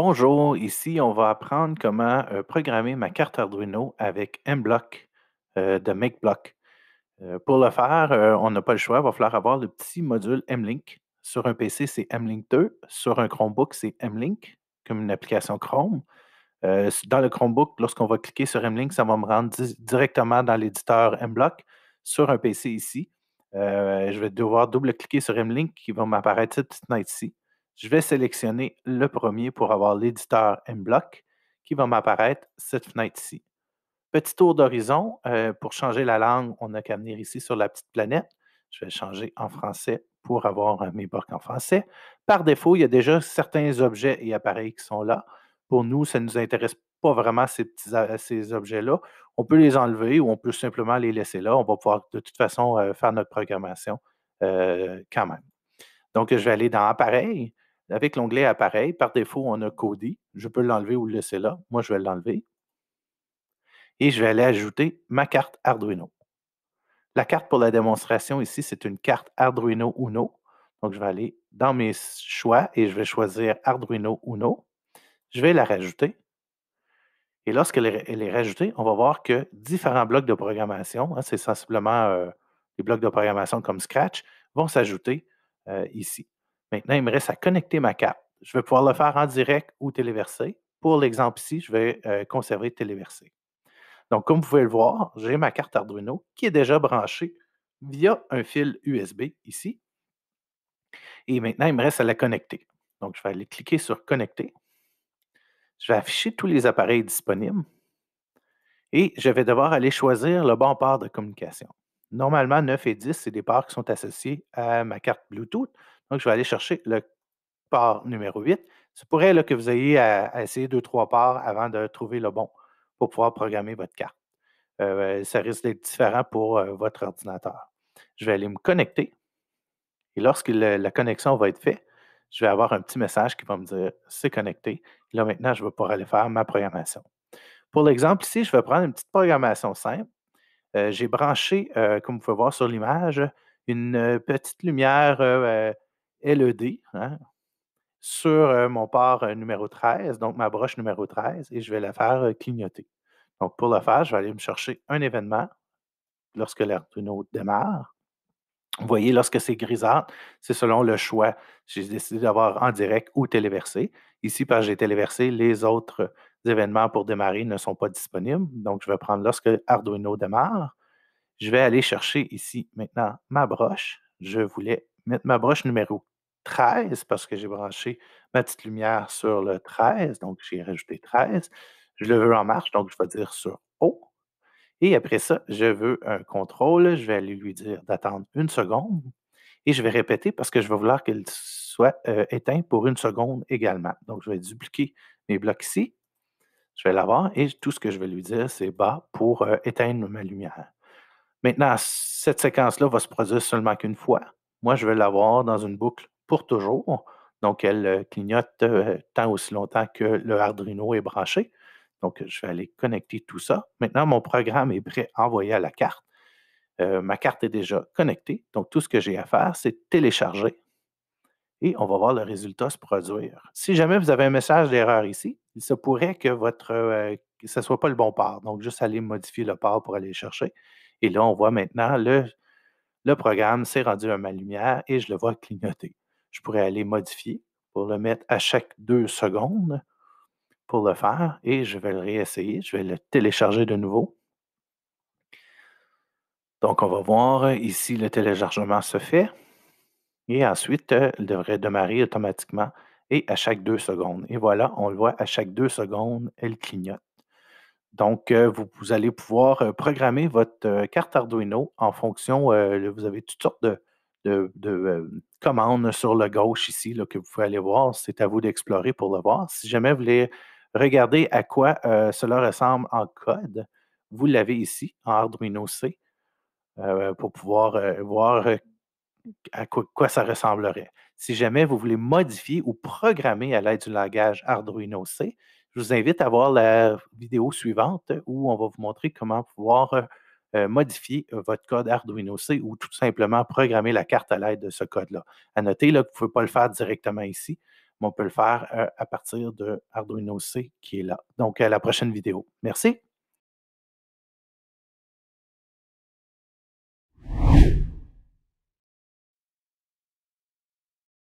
Bonjour, ici on va apprendre comment euh, programmer ma carte Arduino avec MBlock euh, de MakeBlock. Euh, pour le faire, euh, on n'a pas le choix, il va falloir avoir le petit module M-Link. Sur un PC, c'est M-Link 2, sur un Chromebook, c'est M-Link, comme une application Chrome. dans le Chromebook, lorsqu'on va cliquer sur M-Link, ça va me rendre directement dans l'éditeur MBlock. Sur un PC ici, je vais devoir double-cliquer sur M-Link qui va m'apparaître cette petite note ici je vais sélectionner le premier pour avoir l'éditeur M-Block qui va m'apparaître cette fenêtre-ci. Petit tour d'horizon. Euh, pour changer la langue, on n'a qu'à venir ici sur la petite planète. Je vais changer en français pour avoir euh, mes blocs en français. Par défaut, il y a déjà certains objets et appareils qui sont là. Pour nous, ça ne nous intéresse pas vraiment euh, ces, objets-là. On peut les enlever ou on peut simplement les laisser là. On va pouvoir de toute façon faire notre programmation quand même. Donc, je vais aller dans Appareil avec l'onglet Appareil, par défaut, on a Cody. Je peux l'enlever ou le laisser là. Moi, je vais l'enlever. Et je vais aller ajouter ma carte Arduino. La carte pour la démonstration ici, c'est une carte Arduino Uno. Donc, je vais aller dans mes choix et je vais choisir Arduino Uno. Je vais la rajouter. Et lorsqu'elle est, rajoutée, on va voir que différents blocs de programmation, hein, c'est sensiblement euh, des blocs de programmation comme Scratch, vont s'ajouter euh, ici. Maintenant, il me reste à connecter ma carte. Je vais pouvoir le mmh. faire en direct ou téléversé. Pour l'exemple ici, je vais euh, conserver téléverser. Donc, comme vous pouvez le voir, j'ai ma carte Arduino qui est déjà branchée via un fil USB ici. Et maintenant, il me reste à la connecter. Donc, je vais aller cliquer sur Connecter. Je vais afficher tous les appareils disponibles. Et je vais devoir aller choisir le bon port de communication. Normalement, 9 et 10, c'est des ports qui sont associés à ma carte Bluetooth. Donc, je vais aller chercher le port numéro 8. Ça pourrait là, que vous ayez à, essayer deux, trois parts avant de trouver le bon pour pouvoir programmer votre carte. Euh, ça risque d'être différent pour euh, votre ordinateur. Je vais aller me connecter. Et lorsque la connexion va être faite, je vais avoir un petit message qui va me dire c'est connecté. là, maintenant, je vais pouvoir aller faire ma programmation. Pour l'exemple ici, je vais prendre une petite programmation simple. Euh, j'ai branché, comme vous pouvez voir sur l'image, une petite lumière LED hein, sur mon port numéro 13, donc ma broche numéro 13, et je vais la faire clignoter. Donc, pour le faire, je vais aller me chercher un événement lorsque l'Arduino démarre. Vous voyez, lorsque c'est grisâtre, c'est selon le choix. J'ai décidé d'avoir en direct ou téléversé. Ici, parce que j'ai téléversé, les autres événements pour démarrer ne sont pas disponibles. Donc, je vais prendre lorsque Arduino démarre. Je vais aller chercher ici maintenant ma broche. Je voulais mettre ma broche numéro 13 parce que j'ai branché ma petite lumière sur le 13, donc j'ai rajouté 13. Je le veux en marche, donc je vais dire sur haut. Et après ça, je veux un contrôle. Je vais aller lui dire d'attendre une seconde et je vais répéter parce que je vais vouloir qu'il soit éteinte euh, éteint pour une seconde également. Donc, je vais dupliquer mes blocs ici. Je vais l'avoir et tout ce que je vais lui dire, c'est bas pour euh, éteindre ma lumière. Maintenant, cette séquence-là va se produire seulement qu'une fois. Moi, je vais l'avoir dans une boucle pour toujours. Donc, elle euh, clignote euh, tant aussi longtemps que le Arduino est branché. Donc, je vais aller connecter tout ça. Maintenant, mon programme est prêt à envoyer à la carte. Euh, ma carte est déjà connectée. Donc, tout ce que j'ai à faire, c'est télécharger. Et on va voir le résultat se produire. Si jamais vous avez un message d'erreur ici, il se pourrait que votre ce ne soit pas le bon port. Donc, juste aller modifier le port pour aller chercher. Et là, on voit maintenant le le programme s'est rendu à ma lumière et je le vois clignoter. Je pourrais aller modifier pour le mettre à chaque deux secondes pour le faire et je vais le réessayer. Je vais le télécharger de nouveau. Donc, on va voir ici le téléchargement se fait et ensuite, euh, il devrait démarrer automatiquement et à chaque deux secondes. Et voilà, on le voit à chaque deux secondes, elle clignote. Donc, euh, vous, allez pouvoir euh, programmer votre euh, carte Arduino en fonction, vous avez toutes sortes de, commandes sur le gauche ici que vous pouvez aller voir. C'est à vous d'explorer pour le voir. Si jamais vous voulez regarder à quoi cela ressemble en code, vous l'avez ici en Arduino C pour pouvoir voir à quoi, ça ressemblerait. Si jamais vous voulez modifier ou programmer à l'aide du langage Arduino C, je vous invite à voir la vidéo suivante où on va vous montrer comment pouvoir euh, euh, modifier euh, votre code Arduino C ou tout simplement programmer la carte à l'aide de ce code-là. À noter là, que vous ne pouvez pas le faire directement ici, mais on peut le faire à partir de Arduino C qui est là. Donc, à la prochaine vidéo. Merci.